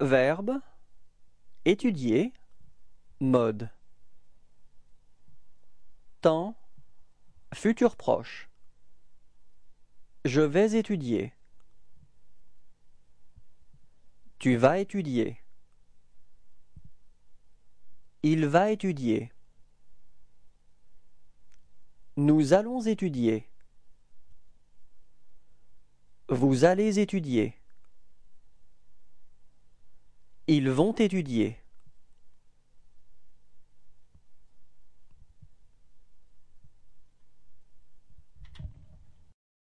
Verbe étudier mode temps futur proche Je vais étudier Tu vas étudier Il va étudier Nous allons étudier Vous allez étudier ils vont étudier.